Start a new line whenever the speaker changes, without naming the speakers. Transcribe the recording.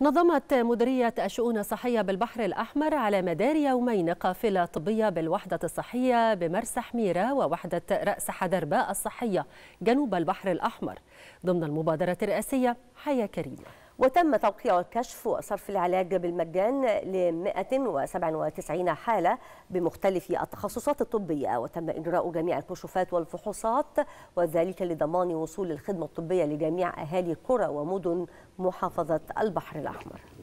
نظمت مديرية الشؤون الصحية بالبحر الأحمر على مدار يومين قافلة طبية بالوحدة الصحية بمرسى حميرة ووحدة رأس حدرباء الصحية جنوب البحر الأحمر ضمن المبادرة الرئاسية حياة كريمة وتم
توقيع الكشف وصرف العلاج بالمجان ل 197 حالة بمختلف التخصصات الطبية وتم إجراء جميع الكشوفات والفحوصات وذلك لضمان وصول الخدمة الطبية لجميع أهالي قرى ومدن محافظة البحر الأحمر